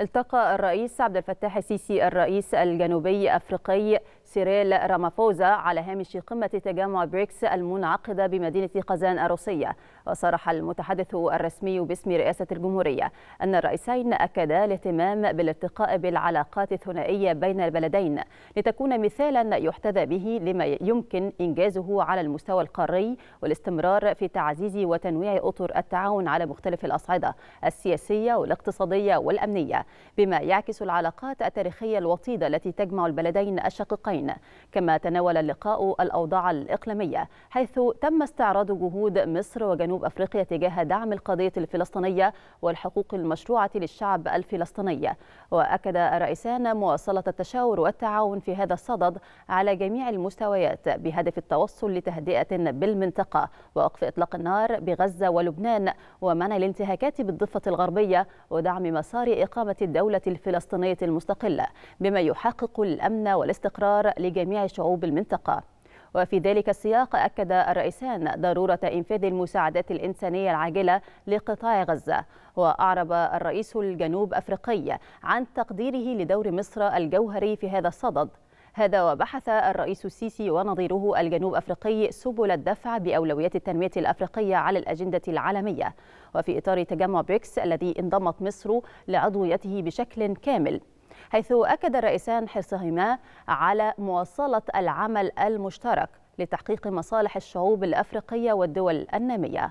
التقى الرئيس عبد الفتاح السيسي الرئيس الجنوبي أفريقي سيريل رامافوزا على هامش قمة تجمع بريكس المنعقدة بمدينة قزان الروسية وصرح المتحدث الرسمي باسم رئاسة الجمهورية أن الرئيسين أكدا الاهتمام بالارتقاء بالعلاقات الثنائية بين البلدين لتكون مثالا يحتذى به لما يمكن إنجازه على المستوى القاري والاستمرار في تعزيز وتنويع أطر التعاون على مختلف الأصعدة السياسية والاقتصادية والأمنية بما يعكس العلاقات التاريخية الوطيدة التي تجمع البلدين الشقيقين العاصمتين كما تناول اللقاء الأوضاع الإقليمية حيث تم استعراض جهود مصر وجنوب أفريقيا تجاه دعم القضية الفلسطينية والحقوق المشروعة للشعب الفلسطيني وأكد الرئيسان مواصلة التشاور والتعاون في هذا الصدد على جميع المستويات بهدف التوصل لتهدئة بالمنطقة ووقف إطلاق النار بغزة ولبنان ومنع الانتهاكات بالضفة الغربية ودعم مسار إقامة الدولة الفلسطينية المستقلة بما يحقق الأمن والاستقرار لجميع شعوب المنطقة وفي ذلك السياق أكد الرئيسان ضرورة إنفاذ المساعدات الإنسانية العاجلة لقطاع غزة وأعرب الرئيس الجنوب أفريقي عن تقديره لدور مصر الجوهري في هذا الصدد هذا وبحث الرئيس السيسي ونظيره الجنوب أفريقي سبل الدفع بأولويات التنمية الأفريقية على الأجندة العالمية وفي إطار تجمع بريكس الذي انضمت مصر لعضويته بشكل كامل حيث أكد الرئيسان حرصهما على مواصلة العمل المشترك لتحقيق مصالح الشعوب الأفريقية والدول النامية